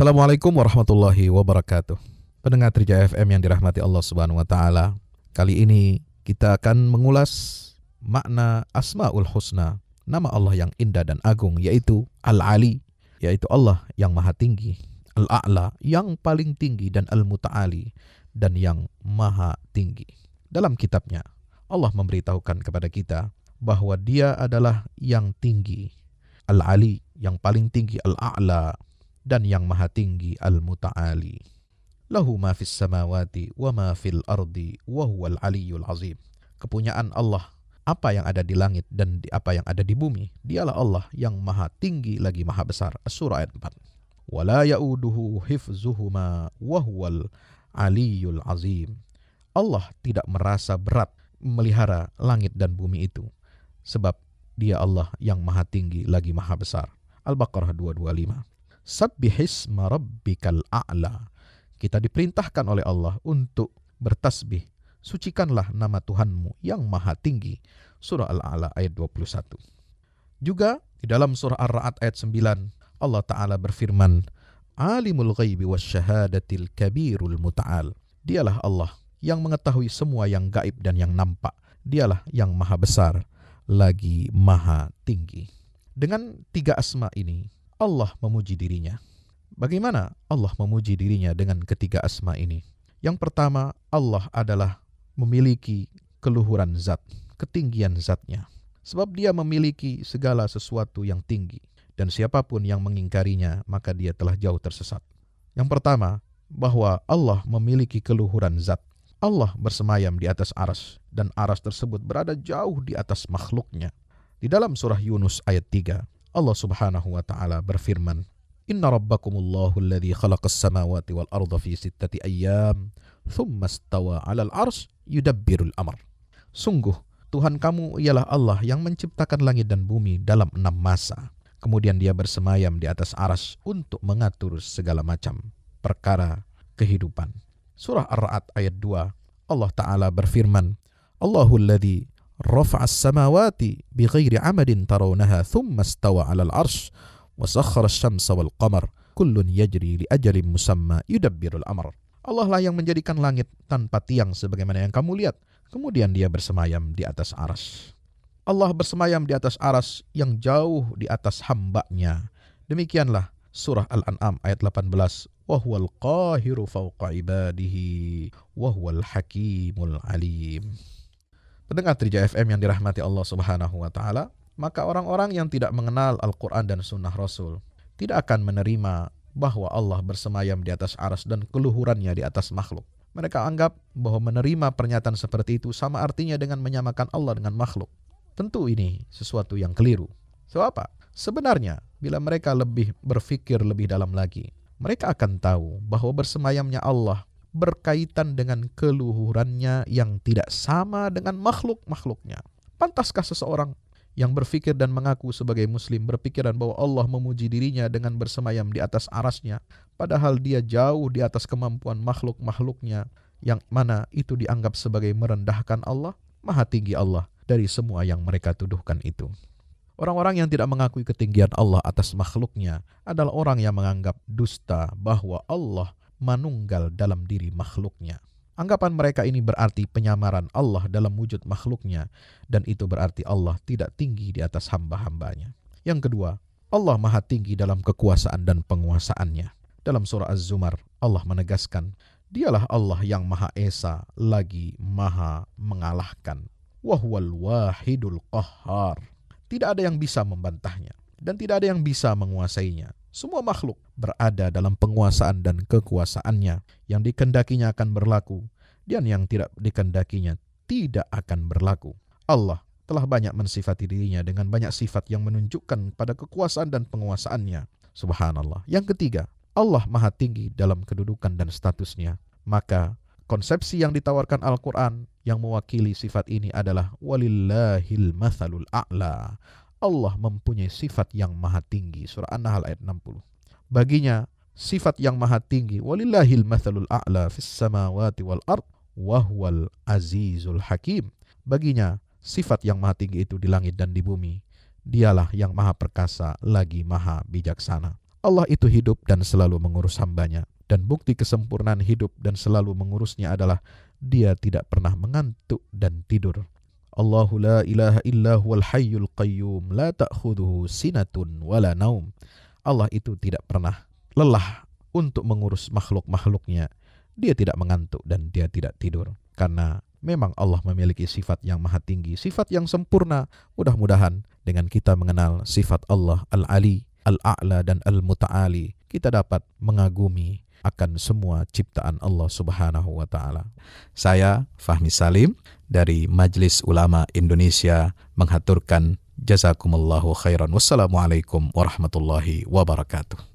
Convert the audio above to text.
Assalamualaikum warahmatullahi wabarakatuh. Pendengar Trija FM yang dirahmati Allah Subhanahu wa taala, kali ini kita akan mengulas makna Asmaul Husna, nama Allah yang indah dan agung yaitu Al-Ali, yaitu Allah yang maha tinggi, Al-A'la yang paling tinggi dan Al-Muta'ali dan yang maha tinggi. Dalam kitabnya, Allah memberitahukan kepada kita bahwa dia adalah yang tinggi, Al-Ali yang paling tinggi, Al-A'la dan yang maha tinggi al-muta'ali. Lahu ma fis samawati wa ma fil ardi wa huwal aliyul azim. Kepunyaan Allah apa yang ada di langit dan di apa yang ada di bumi, dialah Allah yang maha tinggi lagi maha besar. Surah ayat 4. la ya'uduhu hifzuhuma wa huwal aliyul azim. Allah tidak merasa berat melihara langit dan bumi itu sebab dia Allah yang maha tinggi lagi maha besar. Al-Baqarah 225. Sabihis marabbikal a'la. Kita diperintahkan oleh Allah untuk bertasbih. Sucikanlah nama Tuhanmu yang maha tinggi. Surah Al-A'la ayat 21. Juga di dalam surah ar raat ayat 9 Allah Ta'ala berfirman Alimul ghaibi syahadatil kabirul muta'al Dialah Allah yang mengetahui semua yang gaib dan yang nampak Dialah yang maha besar lagi maha tinggi Dengan tiga asma ini Allah memuji dirinya. Bagaimana Allah memuji dirinya dengan ketiga asma ini? Yang pertama, Allah adalah memiliki keluhuran zat, ketinggian zatnya. Sebab dia memiliki segala sesuatu yang tinggi. Dan siapapun yang mengingkarinya, maka dia telah jauh tersesat. Yang pertama, bahwa Allah memiliki keluhuran zat. Allah bersemayam di atas aras, dan aras tersebut berada jauh di atas makhluknya. Di dalam surah Yunus ayat 3, Allah Subhanahu wa taala berfirman, "Inna rabbakumullahu alladhi khalaqas samawati wal arda fi sittati ayyam, thumma istawa 'alal 'arsy yudabbirul amr." Sungguh Tuhan kamu ialah Allah yang menciptakan langit dan bumi dalam enam masa. Kemudian dia bersemayam di atas aras untuk mengatur segala macam perkara kehidupan. Surah Ar-Ra'd ayat 2 Allah Ta'ala berfirman Allahu alladhi رفع السماوات بغير عمد ترونها ثم استوى على العرش وسخر الشمس والقمر كل يجري لأجل مسمى يدبر الأمر amr. Allah lah yang menjadikan langit tanpa tiang sebagaimana yang kamu lihat. Kemudian dia bersemayam di atas aras. Allah bersemayam di atas aras yang jauh di atas hambanya. Demikianlah surah Al-An'am ayat 18. Wahuwal qahiru fawqa ibadihi. Wahuwal hakimul alim. Pendengar Trija FM yang dirahmati Allah Subhanahu wa taala, maka orang-orang yang tidak mengenal Al-Qur'an dan sunnah Rasul tidak akan menerima bahwa Allah bersemayam di atas aras dan keluhurannya di atas makhluk. Mereka anggap bahwa menerima pernyataan seperti itu sama artinya dengan menyamakan Allah dengan makhluk. Tentu ini sesuatu yang keliru. So apa? Sebenarnya, bila mereka lebih berpikir lebih dalam lagi, mereka akan tahu bahwa bersemayamnya Allah berkaitan dengan keluhurannya yang tidak sama dengan makhluk-makhluknya. Pantaskah seseorang yang berpikir dan mengaku sebagai muslim berpikiran bahwa Allah memuji dirinya dengan bersemayam di atas arasnya padahal dia jauh di atas kemampuan makhluk-makhluknya yang mana itu dianggap sebagai merendahkan Allah maha tinggi Allah dari semua yang mereka tuduhkan itu Orang-orang yang tidak mengakui ketinggian Allah atas makhluknya adalah orang yang menganggap dusta bahwa Allah manunggal dalam diri makhluknya. Anggapan mereka ini berarti penyamaran Allah dalam wujud makhluknya dan itu berarti Allah tidak tinggi di atas hamba-hambanya. Yang kedua, Allah maha tinggi dalam kekuasaan dan penguasaannya. Dalam surah Az-Zumar, Allah menegaskan, Dialah Allah yang maha esa lagi maha mengalahkan. Wahwal wahidul qahhar. Tidak ada yang bisa membantahnya dan tidak ada yang bisa menguasainya. Semua makhluk berada dalam penguasaan dan kekuasaannya. Yang dikendakinya akan berlaku, dan yang tidak dikendakinya tidak akan berlaku. Allah telah banyak mensifati dirinya dengan banyak sifat yang menunjukkan pada kekuasaan dan penguasaannya. Subhanallah. Yang ketiga, Allah Maha Tinggi dalam kedudukan dan statusnya. Maka konsepsi yang ditawarkan Al-Quran yang mewakili sifat ini adalah walillahil mathalul a'la. Allah mempunyai sifat yang maha tinggi. Surah An-Nahl ayat 60. Baginya sifat yang maha tinggi. Walillahil mathalul a'la fis samawati wal ard wahwal azizul hakim. Baginya sifat yang maha tinggi itu di langit dan di bumi. Dialah yang maha perkasa lagi maha bijaksana. Allah itu hidup dan selalu mengurus hambanya. Dan bukti kesempurnaan hidup dan selalu mengurusnya adalah dia tidak pernah mengantuk dan tidur. Allahu la ilaha illa huwal hayyul qayyum la ta'khudhuhu sinatun wala naum. Allah itu tidak pernah lelah untuk mengurus makhluk-makhluknya. Dia tidak mengantuk dan dia tidak tidur. Karena memang Allah memiliki sifat yang maha tinggi, sifat yang sempurna. Mudah-mudahan dengan kita mengenal sifat Allah Al-Ali, Al-A'la dan Al-Muta'ali, kita dapat mengagumi akan semua ciptaan Allah Subhanahu wa taala. Saya Fahmi Salim dari Majelis Ulama Indonesia menghaturkan jazakumullahu khairan wassalamualaikum warahmatullahi wabarakatuh